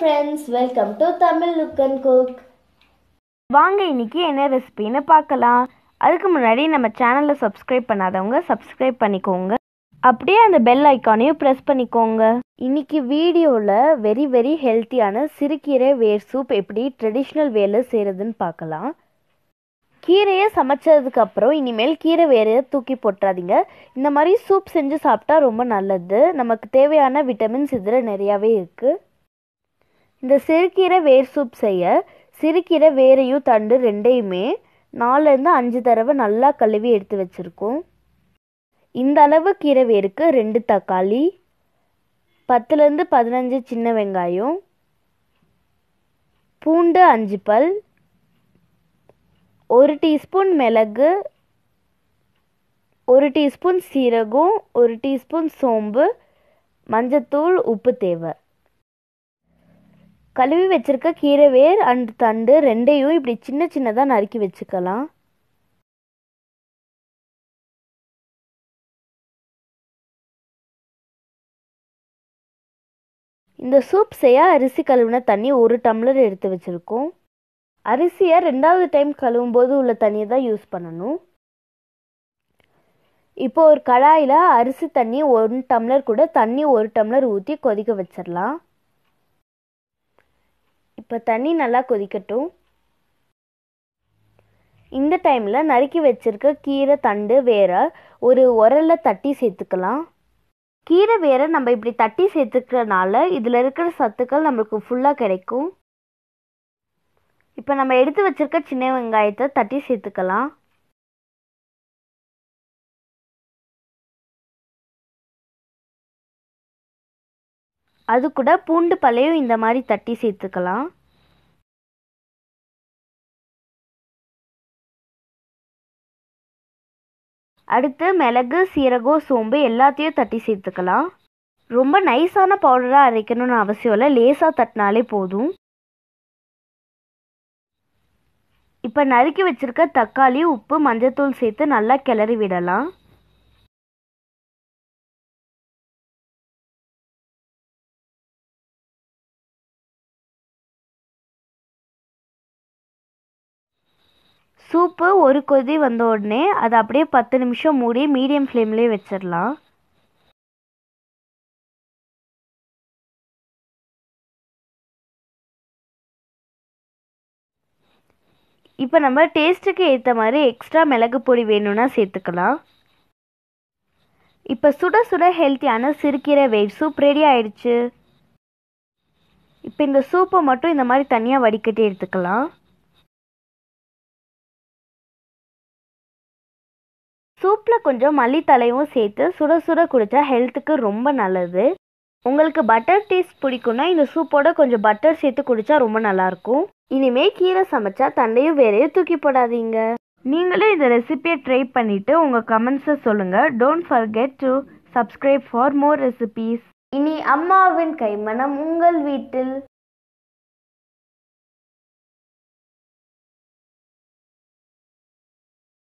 friends welcome to Tamil look and cook வாங்க இன்னைக்கு என்ன ரெசிபின்னு பார்க்கலாம் அதுக்கு முன்னாடி நம்ம சேனலில் சப்ஸ்கிரைப் பண்ணாதவங்க சப்ஸ்கிரைப் பண்ணிக்கோங்க அப்படியே அந்த பெல் ஐக்கானையும் ப்ரெஸ் பண்ணிக்கோங்க இன்னைக்கு வீடியோவில் வெரி வெரி ஹெல்த்தியான சிறுகீரை வேர் சூப் எப்படி ட்ரெடிஷ்னல் வேல செய்கிறதுன்னு பார்க்கலாம் கீரையை சமைச்சதுக்கப்புறம் இனிமேல் கீரை வேறையை தூக்கி போட்டுறாதீங்க இந்த மாதிரி சூப் செஞ்சு சாப்பிட்டா ரொம்ப நல்லது நமக்கு தேவையான விட்டமின்ஸ் இதில் நிறையாவே இருக்குது இந்த சிறுக்கீரை வேர் சூப் செய்ய சிறுக்கீரை வேரையும் தண்டு ரெண்டையுமே நாலுலேருந்து அஞ்சு தடவை நல்லா கழுவி எடுத்து வச்சுருக்கோம் இந்த அளவு கீரை வேருக்கு ரெண்டு தக்காளி பத்துலேருந்து பதினஞ்சு சின்ன வெங்காயம் பூண்டு அஞ்சு பல் ஒரு டீஸ்பூன் மிளகு ஒரு டீஸ்பூன் சீரகம் ஒரு டீஸ்பூன் சோம்பு மஞ்சத்தூள் உப்பு தேவை கழுவி வச்சுருக்க கீரை வேர் அண்ட் தண்டு ரெண்டையும் இப்படி சின்ன சின்னதாக நறுக்கி வச்சுக்கலாம் இந்த சூப் செய்ய அரிசி கழுவின தண்ணி ஒரு டம்ளர் எடுத்து வச்சுருக்கோம் அரிசியை ரெண்டாவது டைம் கழுவும் போது உள்ள தண்ணியை தான் யூஸ் பண்ணணும் இப்போ ஒரு கடாயில் அரிசி தண்ணி ஒன் டம்ளர் கூட தண்ணி ஒரு டம்ளர் ஊற்றி கொதிக்க வச்சிடலாம் இப்போ தண்ணி நல்லா கொதிக்கட்டும் இந்த டைமில் நறுக்கி வச்சுருக்க கீரை தண்டு வேற ஒரு உரலில் தட்டி சேர்த்துக்கலாம் கீரை வேற நம்ம இப்படி தட்டி சேர்த்துக்கிறனால இதில் இருக்கிற சத்துக்கள் நம்மளுக்கு ஃபுல்லாக கிடைக்கும் இப்போ நம்ம எடுத்து வச்சுருக்க சின்ன வெங்காயத்தை தட்டி சேர்த்துக்கலாம் அது கூட பூண்டு பழையும் இந்த மாதிரி தட்டி சேர்த்துக்கலாம் அடுத்து மிளகு சீரகம் சோம்பு எல்லாத்தையும் தட்டி சேர்த்துக்கலாம் ரொம்ப நைஸான பவுடராக அரைக்கணும்னு அவசியம் இல்லை லேசாக தட்டினாலே போதும் இப்போ நறுக்கி வச்சுருக்க தக்காளி உப்பு மஞ்சத்தூள் சேர்த்து நல்லா கிளறி விடலாம் சூப்பு ஒரு கொதி வந்த உடனே அதை அப்படியே பத்து நிமிஷம் மூடி மீடியம் ஃப்ளேம்லேயே வச்சிடலாம் இப்போ நம்ம டேஸ்ட்டுக்கு ஏற்ற மாதிரி எக்ஸ்ட்ரா மிளகு பொடி வேணும்னா சேர்த்துக்கலாம் இப்போ சுட சுட ஹெல்த்தியான சிறுக்கீரை வெயிட் சூப் ரெடி ஆயிடுச்சு இப்போ இந்த சூப்பை மட்டும் இந்த மாதிரி தனியாக வடிகட்டி எடுத்துக்கலாம் சூப்பில் கொஞ்சம் மல்லித்தலையும் சேர்த்து சுட சுட குடித்தா ஹெல்த்துக்கு ரொம்ப நல்லது உங்களுக்கு பட்டர் டேஸ்ட் பிடிக்கும்னா இந்த சூப்போட கொஞ்சம் பட்டர் சேர்த்து குடித்தா ரொம்ப நல்லாயிருக்கும் இனிமே கீரை சமைச்சா தண்டையும் வேறையும் தூக்கி போடாதீங்க நீங்களும் இந்த ரெசிபியை ட்ரை பண்ணிவிட்டு உங்கள் கமெண்ட்ஸை சொல்லுங்கள் don't forget to subscribe for more recipes இனி அம்மாவின் கைமணம் உங்கள் வீட்டில்